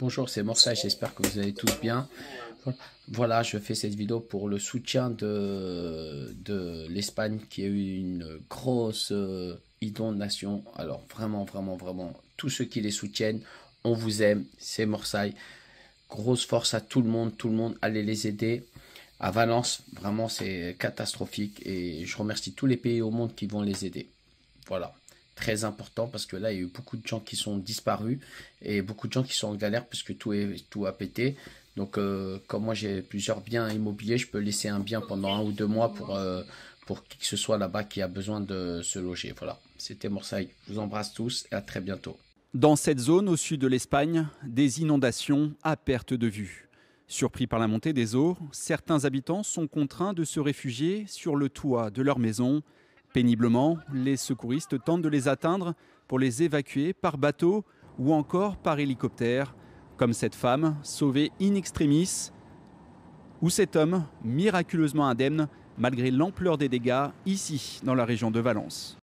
Bonjour, c'est Morsay, j'espère que vous allez tous bien. Voilà, je fais cette vidéo pour le soutien de, de l'Espagne qui a eu une grosse euh, inondation. Alors vraiment, vraiment, vraiment, tous ceux qui les soutiennent, on vous aime, c'est Morsay. Grosse force à tout le monde, tout le monde, allez les aider. À Valence, vraiment, c'est catastrophique et je remercie tous les pays au monde qui vont les aider. Voilà très important parce que là, il y a eu beaucoup de gens qui sont disparus et beaucoup de gens qui sont en galère parce que tout, est, tout a pété. Donc, euh, comme moi, j'ai plusieurs biens immobiliers, je peux laisser un bien pendant un ou deux mois pour, euh, pour qui que ce soit là-bas qui a besoin de se loger. Voilà, c'était Morsay. Je vous embrasse tous et à très bientôt. Dans cette zone au sud de l'Espagne, des inondations à perte de vue. Surpris par la montée des eaux, certains habitants sont contraints de se réfugier sur le toit de leur maison Péniblement, les secouristes tentent de les atteindre pour les évacuer par bateau ou encore par hélicoptère, comme cette femme sauvée in extremis, ou cet homme miraculeusement indemne malgré l'ampleur des dégâts ici dans la région de Valence.